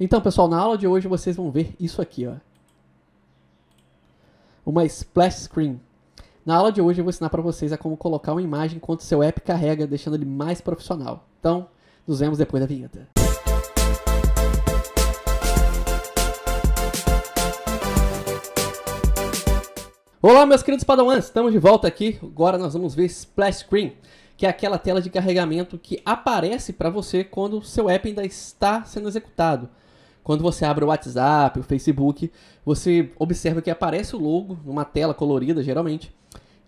Então, pessoal, na aula de hoje vocês vão ver isso aqui, ó. Uma splash screen. Na aula de hoje eu vou ensinar para vocês a como colocar uma imagem enquanto seu app carrega, deixando ele mais profissional. Então, nos vemos depois da vinheta. Olá, meus queridos padawans! Estamos de volta aqui. Agora nós vamos ver Splash Screen, que é aquela tela de carregamento que aparece para você quando o seu app ainda está sendo executado. Quando você abre o WhatsApp, o Facebook, você observa que aparece o logo numa tela colorida, geralmente.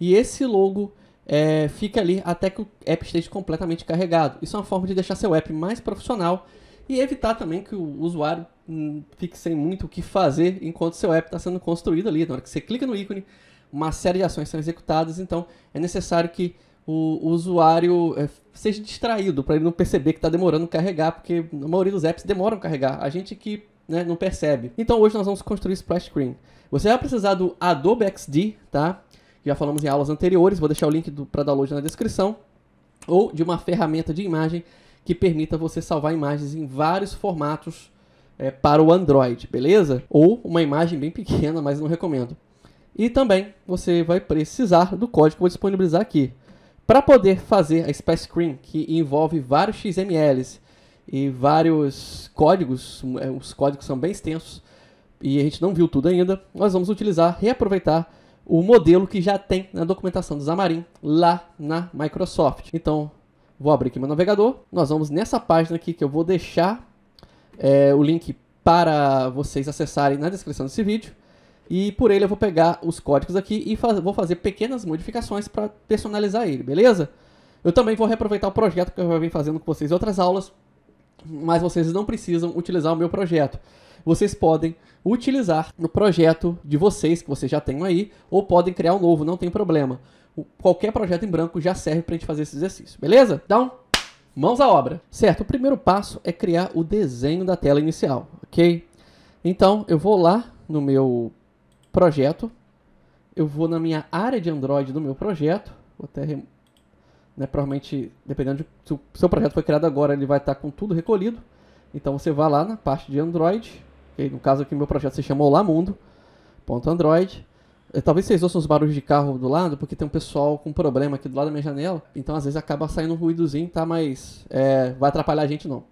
E esse logo é, fica ali até que o app esteja completamente carregado. Isso é uma forma de deixar seu app mais profissional e evitar também que o usuário hum, fique sem muito o que fazer enquanto seu app está sendo construído ali. Na hora que você clica no ícone, uma série de ações são executadas, então é necessário que o, usuário é, seja distraído, para ele não perceber que está demorando a carregar, porque a maioria dos apps demoram a carregar. A gente que né, não percebe. Então hoje nós vamos construir splash screen. Você vai precisar do Adobe XD, tá? Já falamos em aulas anteriores, vou deixar o link do, para download na descrição. Ou de uma ferramenta de imagem que permita você salvar imagens em vários formatos é, para o Android, beleza? Ou uma imagem bem pequena, mas não recomendo. E também você vai precisar do código que eu vou disponibilizar aqui. Para poder fazer a Space Screen, que envolve vários XMLs e vários códigos, é, os códigos são bem extensos e a gente não viu tudo ainda, nós vamos utilizar, reaproveitar o modelo que já tem na documentação do Xamarin lá na Microsoft. Então, vou abrir aqui meu navegador, nós vamos nessa página aqui que eu vou deixar é, o link para vocês acessarem na descrição desse vídeo. E por ele eu vou pegar os códigos aqui e faz, vou fazer pequenas modificações para personalizar ele, beleza? Eu também vou reaproveitar o projeto que eu já venho fazendo com vocês em outras aulas, mas vocês não precisam utilizar o meu projeto. Vocês podem utilizar o projeto de vocês, que vocês já têm aí, ou podem criar um novo, não tem problema. qualquer projeto em branco já serve para a gente fazer esse exercício, beleza? Então, mãos à obra. Certo, o primeiro passo é criar o desenho da tela inicial, ok? Então, eu vou lá no meu projeto, eu vou na minha área de Android do meu projeto, vou até, né, provavelmente, dependendo de se o seu projeto foi criado agora, ele vai estar tá com tudo recolhido, então você vai lá na parte de Android, no caso aqui meu projeto se chamou Olá Mundo, ponto Android, é, Talvez vocês ouçam os barulhos de carro do lado, porque tem um pessoal com problema aqui do lado da minha janela. Então, às vezes, acaba saindo um ruídozinho, tá? Mas é, vai atrapalhar a gente, não.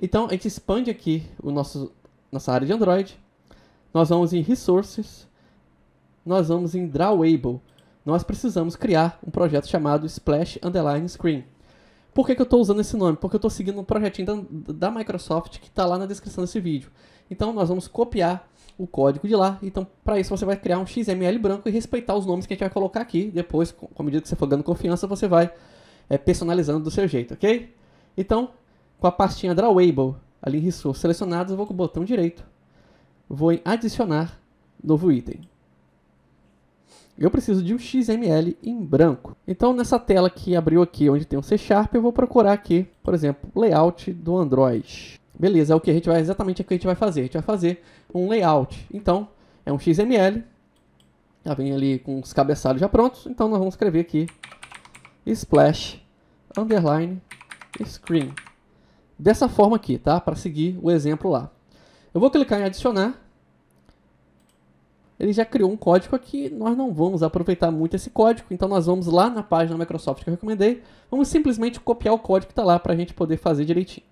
Então, a gente expande aqui o nosso, nossa área de Android. Nós vamos em Resources nós vamos em Drawable. Nós precisamos criar um projeto chamado Splash Underline Screen. Por que, que eu estou usando esse nome? Porque eu estou seguindo um projetinho da, da Microsoft que está lá na descrição desse vídeo. Então nós vamos copiar o código de lá. Então para isso você vai criar um XML branco e respeitar os nomes que a gente vai colocar aqui. Depois, com a medida que você for ganhando confiança, você vai é, personalizando do seu jeito, ok? Então, com a pastinha Drawable ali em Resource selecionados, eu vou com o botão direito. Vou em adicionar novo item eu preciso de um XML em branco. Então nessa tela que abriu aqui, onde tem um C Sharp, eu vou procurar aqui, por exemplo, layout do Android. Beleza, é o que a gente vai exatamente é o que a gente vai fazer. A gente vai fazer um layout. Então, é um XML. Já vem ali com os cabeçalhos já prontos. Então nós vamos escrever aqui splash underline screen. Dessa forma aqui, tá? Para seguir o exemplo lá. Eu vou clicar em adicionar ele já criou um código aqui, nós não vamos aproveitar muito esse código, então nós vamos lá na página Microsoft que eu recomendei, vamos simplesmente copiar o código que está lá para a gente poder fazer direitinho.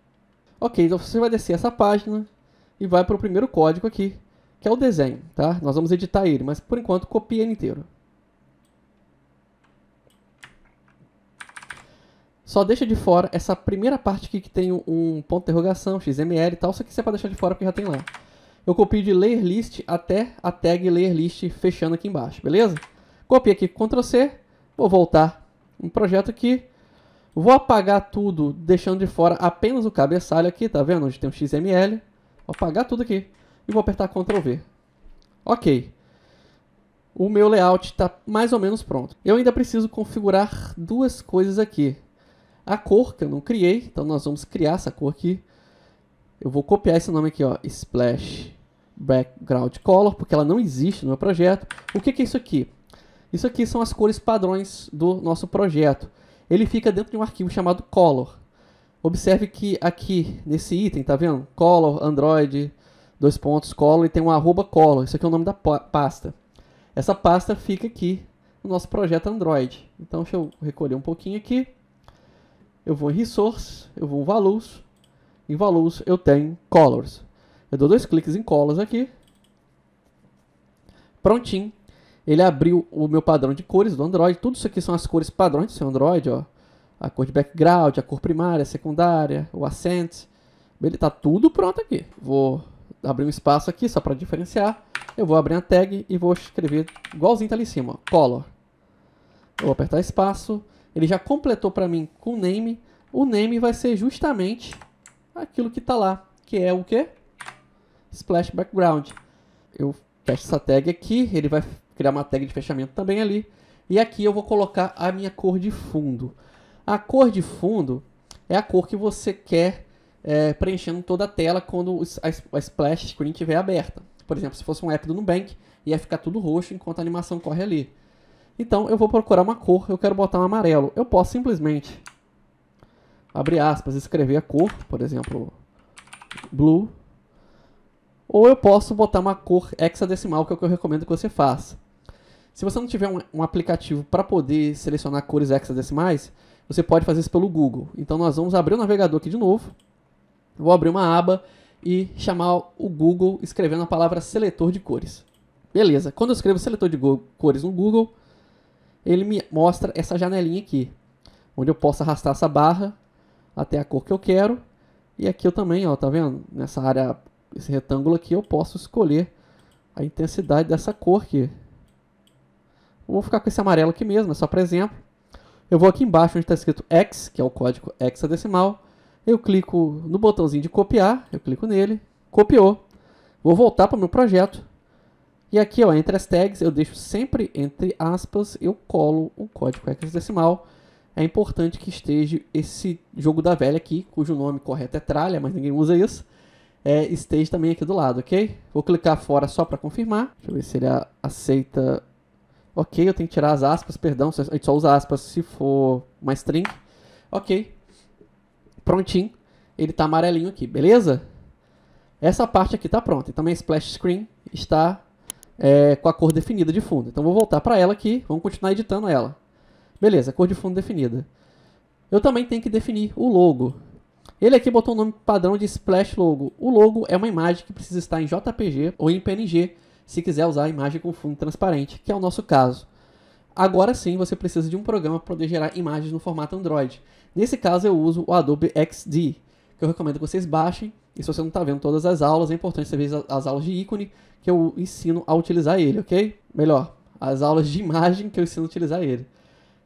Ok, então você vai descer essa página e vai para o primeiro código aqui, que é o desenho, tá? Nós vamos editar ele, mas por enquanto copia ele inteiro. Só deixa de fora essa primeira parte aqui que tem um ponto de interrogação, XML e tal, só que você é pode deixar de fora porque já tem lá eu copio de layer list até a tag layer list fechando aqui embaixo, beleza? Copiei aqui Ctrl C, vou voltar no projeto aqui, vou apagar tudo, deixando de fora apenas o cabeçalho aqui, tá vendo? Onde tem um XML, vou apagar tudo aqui e vou apertar Ctrl V. Ok. O meu layout está mais ou menos pronto. Eu ainda preciso configurar duas coisas aqui. A cor que eu não criei, então nós vamos criar essa cor aqui. Eu vou copiar esse nome aqui, ó, Splash Background Color, porque ela não existe no meu projeto. O que, que é isso aqui? Isso aqui são as cores padrões do nosso projeto. Ele fica dentro de um arquivo chamado Color. Observe que aqui, nesse item, tá vendo? Color, Android, dois pontos, Color, e tem um arroba Color. Isso aqui é o nome da pasta. Essa pasta fica aqui no nosso projeto Android. Então, deixa eu recolher um pouquinho aqui. Eu vou em Resource, eu vou em Values, em values eu tenho colors. Eu dou dois cliques em colors aqui. Prontinho. Ele abriu o meu padrão de cores do Android. Tudo isso aqui são as cores padrões do seu Android, ó. A cor de background, a cor primária, secundária, o accent. Ele tá tudo pronto aqui. Vou abrir um espaço aqui só para diferenciar. Eu vou abrir a tag e vou escrever igualzinho tá ali em cima, ó, color. vou apertar espaço. Ele já completou para mim com o name. O name vai ser justamente aquilo que está lá, que é o que? Splash Background. Eu fecho essa tag aqui, ele vai criar uma tag de fechamento também ali. E aqui eu vou colocar a minha cor de fundo. A cor de fundo é a cor que você quer é, preenchendo toda a tela quando a splash screen estiver aberta. Por exemplo, se fosse um app do Nubank, ia ficar tudo roxo enquanto a animação corre ali. Então eu vou procurar uma cor, eu quero botar um amarelo. Eu posso simplesmente abre aspas, escrever a cor, por exemplo, blue. Ou eu posso botar uma cor hexadecimal, que é o que eu recomendo que você faça. Se você não tiver um, um aplicativo para poder selecionar cores hexadecimais, você pode fazer isso pelo Google. Então nós vamos abrir o navegador aqui de novo. Vou abrir uma aba e chamar o Google escrevendo a palavra seletor de cores. Beleza, quando eu escrevo seletor de cores no Google, ele me mostra essa janelinha aqui, onde eu posso arrastar essa barra até a cor que eu quero. E aqui eu também, ó, tá vendo? Nessa área, esse retângulo aqui, eu posso escolher a intensidade dessa cor aqui. Eu vou ficar com esse amarelo aqui mesmo, é só para exemplo. Eu vou aqui embaixo onde está escrito X, que é o código hexadecimal. Eu clico no botãozinho de copiar, eu clico nele, copiou. Vou voltar para o meu projeto. E aqui, ó, entre as tags, eu deixo sempre entre aspas, eu colo o código hexadecimal. decimal é importante que esteja esse jogo da velha aqui, cujo nome correto é tralha, mas ninguém usa isso. É, esteja também aqui do lado, ok? Vou clicar fora só para confirmar. Deixa eu ver se ele aceita. Ok, eu tenho que tirar as aspas, perdão. A gente só usa aspas se for mais string. Ok. Prontinho. Ele está amarelinho aqui, beleza? Essa parte aqui está pronta. E também a splash screen está é, com a cor definida de fundo. Então vou voltar para ela aqui. Vamos continuar editando ela. Beleza, cor de fundo definida. Eu também tenho que definir o logo. Ele aqui botou o nome padrão de Splash Logo. O logo é uma imagem que precisa estar em JPG ou em PNG, se quiser usar a imagem com fundo transparente, que é o nosso caso. Agora sim, você precisa de um programa para poder gerar imagens no formato Android. Nesse caso, eu uso o Adobe XD, que eu recomendo que vocês baixem. E se você não está vendo todas as aulas, é importante você ver as aulas de ícone, que eu ensino a utilizar ele, ok? Melhor, as aulas de imagem que eu ensino a utilizar ele.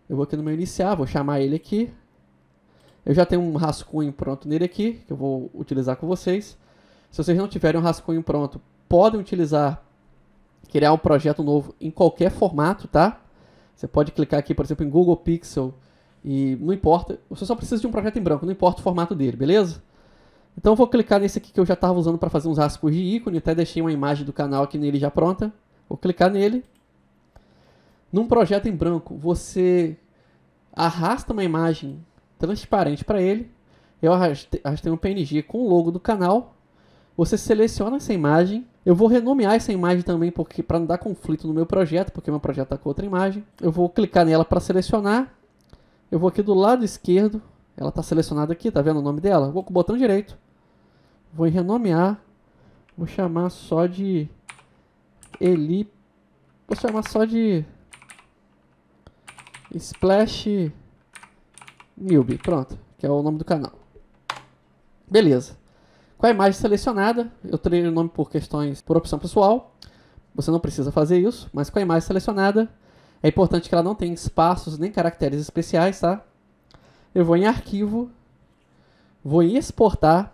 Eu vou aqui no meu iniciar, vou chamar ele aqui. Eu já tenho um rascunho pronto nele aqui, que eu vou utilizar com vocês. Se vocês não tiverem um rascunho pronto, podem utilizar, criar um projeto novo em qualquer formato, tá? Você pode clicar aqui, por exemplo, em Google Pixel e não importa. Você só precisa de um projeto em branco, não importa o formato dele, beleza? Então eu vou clicar nesse aqui que eu já estava usando para fazer uns rascunhos de ícone, até deixei uma imagem do canal aqui nele já pronta. Vou clicar nele. Num projeto em branco, você arrasta uma imagem transparente para ele. Eu arrastei, um PNG com o logo do canal. Você seleciona essa imagem. Eu vou renomear essa imagem também porque para não dar conflito no meu projeto, porque meu projeto está com outra imagem. Eu vou clicar nela para selecionar. Eu vou aqui do lado esquerdo. Ela está selecionada aqui, tá vendo o nome dela? Vou com o botão direito. Vou renomear. Vou chamar só de Eli. Vou chamar só de Splash Newbie. Pronto, que é o nome do canal. Beleza. Com a imagem selecionada, eu treinei o nome por questões, por opção pessoal. Você não precisa fazer isso, mas com a imagem selecionada, é importante que ela não tenha espaços nem caracteres especiais, tá? Eu vou em arquivo, vou em exportar,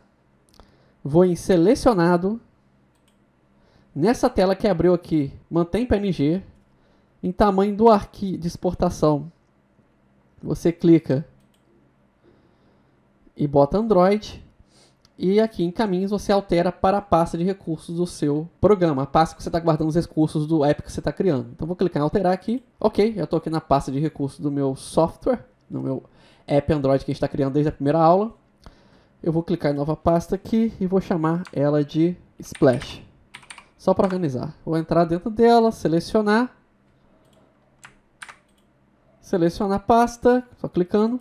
vou em selecionado. Nessa tela que abriu aqui, mantém PNG, em tamanho do arquivo de exportação. Você clica e bota Android. E aqui em caminhos você altera para a pasta de recursos do seu programa, a pasta que você está guardando os recursos do app que você está criando. Então vou clicar em alterar aqui. Ok, já estou aqui na pasta de recursos do meu software, no meu app Android que a gente está criando desde a primeira aula. Eu vou clicar em nova pasta aqui e vou chamar ela de Splash. Só para organizar. Vou entrar dentro dela, selecionar seleciona a pasta, só clicando.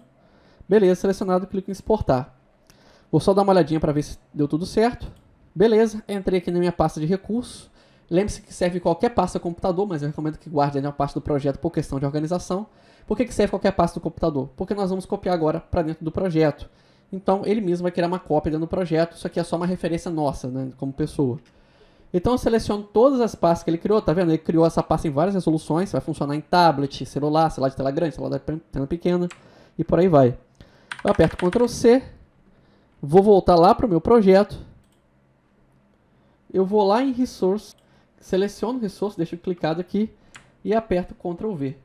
Beleza, selecionado, clico em exportar. Vou só dar uma olhadinha para ver se deu tudo certo. Beleza, entrei aqui na minha pasta de recursos. Lembre-se que serve qualquer pasta computador, mas eu recomendo que guarde a pasta do projeto por questão de organização. Por que, que serve qualquer pasta do computador? Porque nós vamos copiar agora para dentro do projeto. Então ele mesmo vai criar uma cópia dentro do projeto, isso aqui é só uma referência nossa, né, como pessoa. Então eu seleciono todas as pastas que ele criou, tá vendo? Ele criou essa pasta em várias resoluções, vai funcionar em tablet, celular, celular de tela grande, celular de tela pequena e por aí vai. Eu aperto Ctrl C, vou voltar lá para o meu projeto, eu vou lá em Resource, seleciono o Resource, deixo clicado aqui e aperto Ctrl V.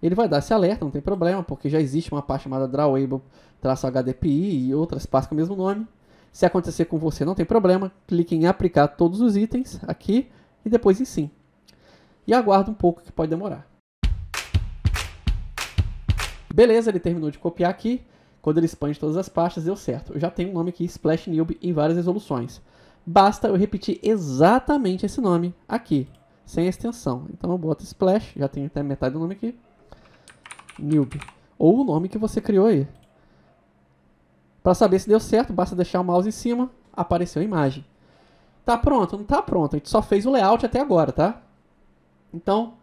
Ele vai dar esse alerta, não tem problema, porque já existe uma pasta chamada Drawable-HDPI e outras pastas com o mesmo nome. Se acontecer com você, não tem problema. Clique em aplicar todos os itens aqui e depois em sim. E aguarda um pouco que pode demorar. Beleza, ele terminou de copiar aqui. Quando ele expande todas as pastas, deu certo. Eu já tenho um nome aqui, Splash Newbie, em várias resoluções. Basta eu repetir exatamente esse nome aqui, sem extensão. Então eu boto Splash, já tenho até metade do nome aqui. Newbie. Ou o nome que você criou aí. Para saber se deu certo, basta deixar o mouse em cima, apareceu a imagem. Tá pronto? Não tá pronto. A gente só fez o layout até agora, tá? Então,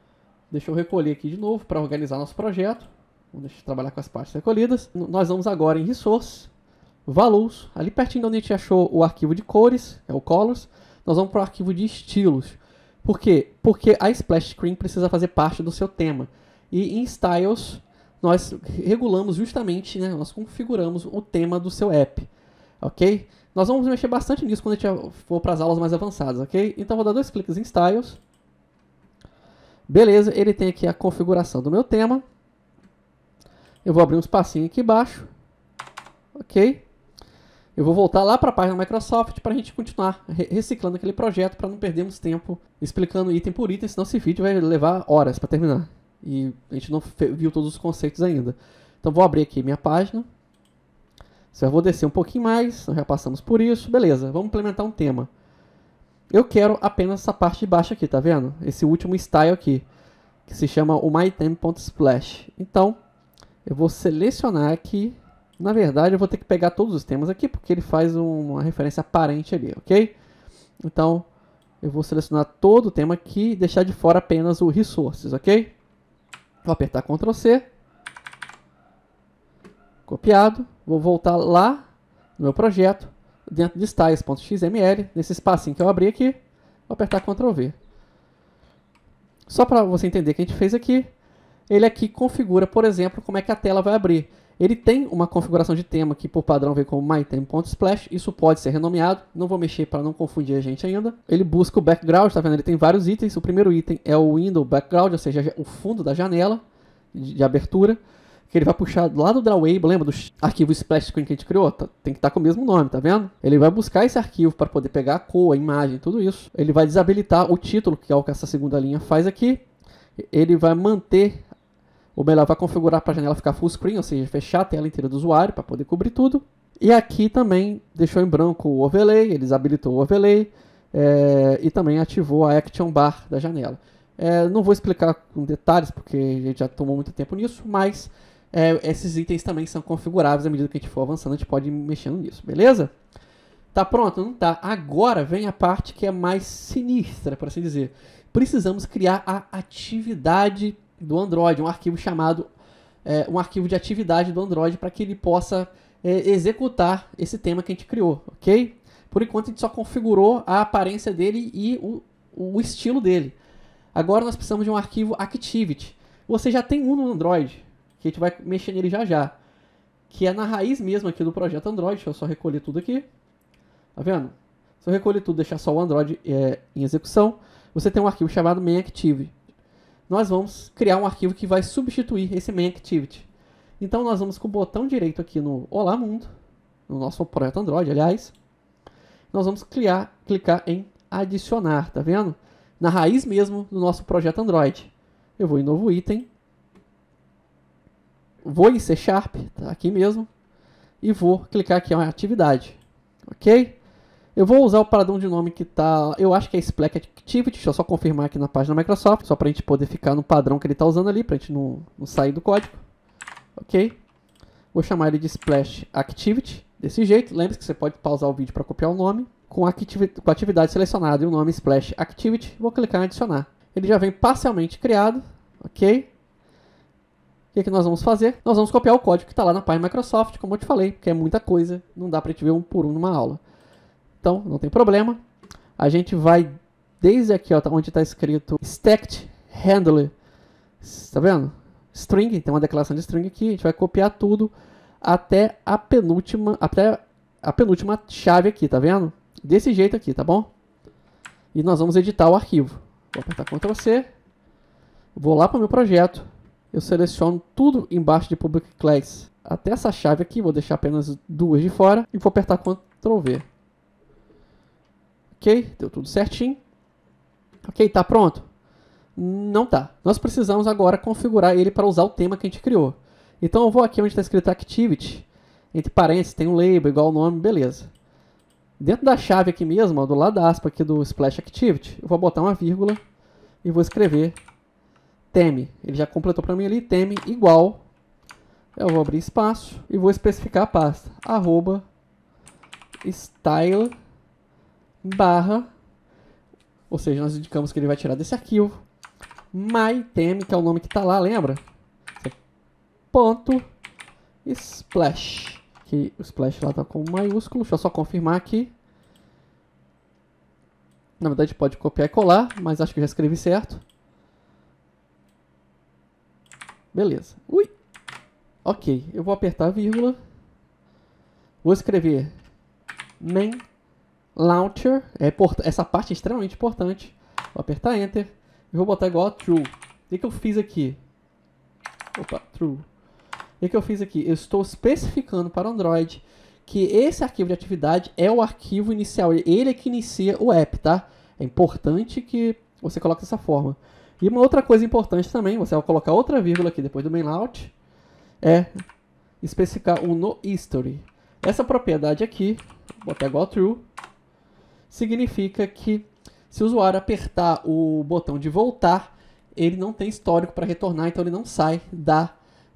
deixa eu recolher aqui de novo para organizar nosso projeto. Vamos trabalhar com as partes recolhidas. Nós vamos agora em Resource, Values, ali pertinho de onde a gente achou o arquivo de cores, é o Colors, nós vamos para o arquivo de estilos. Por quê? Porque a Splash Screen precisa fazer parte do seu tema. E em Styles, nós regulamos justamente, né, nós configuramos o tema do seu app, ok? Nós vamos mexer bastante nisso quando a gente for para as aulas mais avançadas, ok? Então vou dar dois cliques em Styles. Beleza, ele tem aqui a configuração do meu tema. Eu vou abrir um espacinho aqui embaixo, ok? Eu vou voltar lá para a página da Microsoft para a gente continuar reciclando aquele projeto para não perdermos tempo explicando item por item, senão esse vídeo vai levar horas para terminar. E a gente não viu todos os conceitos ainda. Então vou abrir aqui minha página. Eu vou descer um pouquinho mais, já passamos por isso. Beleza, vamos implementar um tema. Eu quero apenas essa parte de baixo aqui, tá vendo? Esse último style aqui, que se chama o mytem.splash. Então, eu vou selecionar aqui. Na verdade, eu vou ter que pegar todos os temas aqui, porque ele faz uma referência aparente ali, ok? Então, eu vou selecionar todo o tema aqui e deixar de fora apenas o resources, ok? Vou apertar Ctrl C. Copiado. Vou voltar lá no meu projeto, dentro de styles.xml, nesse espacinho que eu abri aqui. Vou apertar Ctrl V. Só para você entender o que a gente fez aqui, ele aqui configura, por exemplo, como é que a tela vai abrir. Ele tem uma configuração de tema que por padrão vem como mytime.splash, isso pode ser renomeado, não vou mexer para não confundir a gente ainda. Ele busca o background, está vendo? Ele tem vários itens. O primeiro item é o window background, ou seja, o fundo da janela de, de abertura, que ele vai puxar lá do Drawable, lembra do arquivo splash screen que a gente criou? Tá, tem que estar tá com o mesmo nome, tá vendo? Ele vai buscar esse arquivo para poder pegar a cor, a imagem, tudo isso. Ele vai desabilitar o título, que é o que essa segunda linha faz aqui. Ele vai manter ou melhor, vai configurar para a janela ficar full screen, ou seja, fechar a tela inteira do usuário para poder cobrir tudo. E aqui também deixou em branco o overlay, ele desabilitou o overlay é, e também ativou a action bar da janela. É, não vou explicar com detalhes porque a gente já tomou muito tempo nisso, mas é, esses itens também são configuráveis à medida que a gente for avançando, a gente pode ir mexendo nisso, beleza? Tá pronto? Não tá. Agora vem a parte que é mais sinistra, para assim dizer. Precisamos criar a atividade do Android, um arquivo chamado é, um arquivo de atividade do Android para que ele possa é, executar esse tema que a gente criou, ok? Por enquanto a gente só configurou a aparência dele e o, o estilo dele. Agora nós precisamos de um arquivo Activity. Você já tem um no Android, que a gente vai mexer nele já já. Que é na raiz mesmo aqui do projeto Android. Deixa eu só recolher tudo aqui. Tá vendo? Se eu recolher tudo deixar só o Android é, em execução, você tem um arquivo chamado MainActive nós vamos criar um arquivo que vai substituir esse main activity. Então nós vamos com o botão direito aqui no Olá Mundo, no nosso projeto Android, aliás, nós vamos criar, clicar em adicionar, tá vendo? Na raiz mesmo do nosso projeto Android. Eu vou em novo item, vou em C Sharp, tá aqui mesmo, e vou clicar aqui em atividade, ok? Eu vou usar o padrão de nome que tá. Eu acho que é Splack Activity. Deixa eu só confirmar aqui na página da Microsoft, só para a gente poder ficar no padrão que ele está usando ali, para a gente não, não sair do código. Ok? Vou chamar ele de Splash Activity, desse jeito. Lembre-se que você pode pausar o vídeo para copiar o nome. Com a, atividade selecionada e o nome Splash Activity, vou clicar em adicionar. Ele já vem parcialmente criado, ok? O que, é que nós vamos fazer? Nós vamos copiar o código que está lá na página Microsoft, como eu te falei, porque é muita coisa, não dá para a gente ver um por um numa aula. Então, não tem problema. A gente vai desde aqui, ó, tá onde está escrito stacked handler. Está vendo? String, tem uma declaração de string aqui. A gente vai copiar tudo até a penúltima, até a penúltima chave aqui, tá vendo? Desse jeito aqui, tá bom? E nós vamos editar o arquivo. Vou apertar Ctrl C. Vou lá para o meu projeto. Eu seleciono tudo embaixo de Public Class até essa chave aqui. Vou deixar apenas duas de fora. E vou apertar Ctrl V. Ok, deu tudo certinho. Ok, tá pronto? Não tá. Nós precisamos agora configurar ele para usar o tema que a gente criou. Então eu vou aqui onde está escrito Activity, entre parênteses, tem um label igual o nome, beleza. Dentro da chave aqui mesmo, ó, do lado da aspa aqui do Splash Activity, eu vou botar uma vírgula e vou escrever teme. Ele já completou para mim ali, teme igual. Eu vou abrir espaço e vou especificar a pasta, arroba style barra, ou seja, nós indicamos que ele vai tirar desse arquivo, mytem, que é o nome que está lá, lembra? Ponto splash, que o splash lá está com maiúsculo, deixa eu só confirmar aqui. Na verdade pode copiar e colar, mas acho que já escrevi certo. Beleza. Ui! Ok, eu vou apertar a vírgula. Vou escrever nem Launcher, é essa parte é extremamente importante. Vou apertar Enter e vou botar igual a True. O que, que eu fiz aqui? Opa, True. O que, que eu fiz aqui? Eu estou especificando para Android que esse arquivo de atividade é o arquivo inicial. Ele é que inicia o app, tá? É importante que você coloque dessa forma. E uma outra coisa importante também, você vai colocar outra vírgula aqui depois do launch, é especificar o no history. Essa propriedade aqui, vou botar igual true, significa que se o usuário apertar o botão de voltar, ele não tem histórico para retornar, então ele não sai da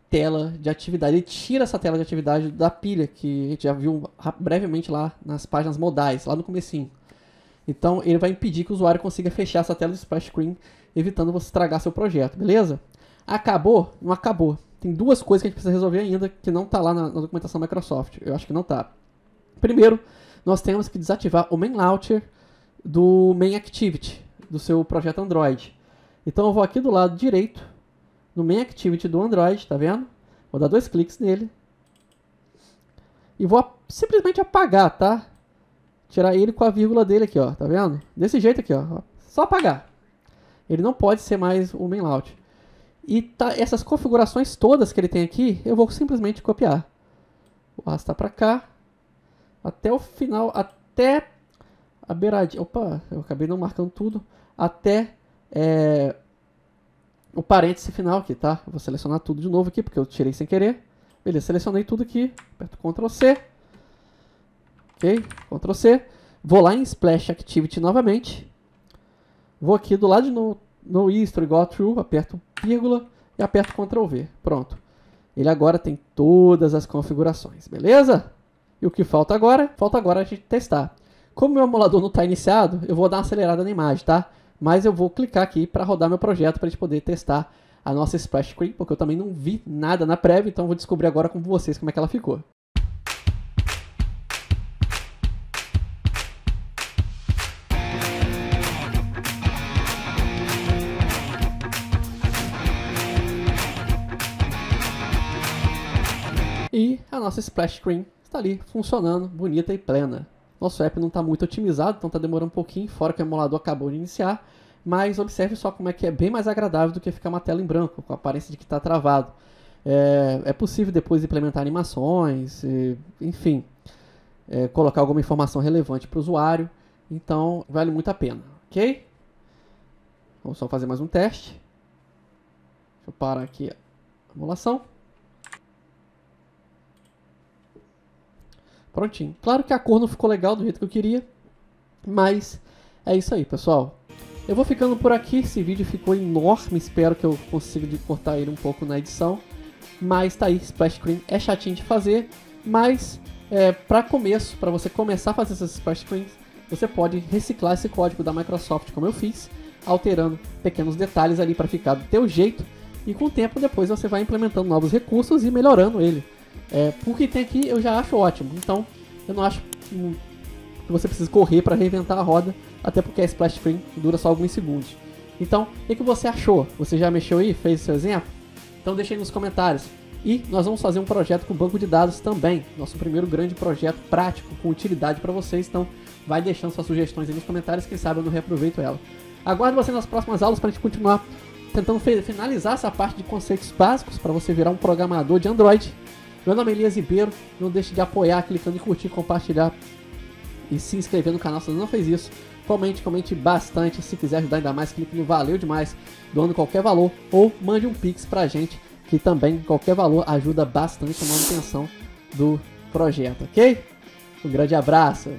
tela de atividade. Ele tira essa tela de atividade da pilha, que a gente já viu brevemente lá nas páginas modais, lá no comecinho. Então ele vai impedir que o usuário consiga fechar essa tela do splash screen, evitando você estragar seu projeto, beleza? Acabou? Não acabou. Tem duas coisas que a gente precisa resolver ainda que não está lá na, na documentação Microsoft. Eu acho que não está. Primeiro, nós temos que desativar o main launcher do main activity do seu projeto Android. Então eu vou aqui do lado direito, no main activity do Android, tá vendo? Vou dar dois cliques nele. E vou simplesmente apagar, tá? Tirar ele com a vírgula dele aqui, ó, tá vendo? Desse jeito aqui, ó, só apagar. Ele não pode ser mais o main launcher. E tá, essas configurações todas que ele tem aqui, eu vou simplesmente copiar. Vou arrastar para cá até o final, até a beiradinha. Opa, eu acabei não marcando tudo. Até é, o parêntese final aqui, tá? Eu vou selecionar tudo de novo aqui, porque eu tirei sem querer. Beleza, selecionei tudo aqui. Aperto Ctrl C. Ok, Ctrl C. Vou lá em Splash Activity novamente. Vou aqui do lado de no, no history igual a true, aperto vírgula e aperto Ctrl V. Pronto. Ele agora tem todas as configurações, beleza? E o que falta agora? Falta agora a gente testar. Como meu emulador não está iniciado, eu vou dar uma acelerada na imagem, tá? Mas eu vou clicar aqui para rodar meu projeto para a gente poder testar a nossa splash screen, porque eu também não vi nada na prévia, então vou descobrir agora com vocês como é que ela ficou. E a nossa splash screen está ali funcionando, bonita e plena. Nosso app não está muito otimizado, então está demorando um pouquinho, fora que o emulador acabou de iniciar, mas observe só como é que é bem mais agradável do que ficar uma tela em branco, com a aparência de que está travado. É, é, possível depois implementar animações, e, enfim, é, colocar alguma informação relevante para o usuário, então vale muito a pena, ok? Vamos só fazer mais um teste. Deixa eu parar aqui a emulação. Prontinho. Claro que a cor não ficou legal do jeito que eu queria, mas é isso aí, pessoal. Eu vou ficando por aqui, esse vídeo ficou enorme, espero que eu consiga cortar ele um pouco na edição. Mas tá aí, splash screen é chatinho de fazer, mas é, para começo, para você começar a fazer essas splash screens, você pode reciclar esse código da Microsoft, como eu fiz, alterando pequenos detalhes ali para ficar do teu jeito, e com o tempo depois você vai implementando novos recursos e melhorando ele. É, porque tem aqui eu já acho ótimo. Então eu não acho hum, que você precisa correr para reinventar a roda, até porque a splash frame dura só alguns segundos. Então, o que você achou? Você já mexeu aí? Fez o seu exemplo? Então deixa aí nos comentários. E nós vamos fazer um projeto com banco de dados também. Nosso primeiro grande projeto prático, com utilidade para vocês. Então, vai deixando suas sugestões aí nos comentários, quem sabe eu não reaproveito ela. Aguardo você nas próximas aulas para a gente continuar tentando finalizar essa parte de conceitos básicos para você virar um programador de Android meu nome é Elias Ribeiro, não deixe de apoiar clicando em curtir, compartilhar e se inscrever no canal se ainda não fez isso. Comente, comente bastante, se quiser ajudar ainda mais, clique no valeu demais, doando qualquer valor ou mande um pix pra gente, que também qualquer valor ajuda bastante a manutenção do projeto, ok? Um grande abraço!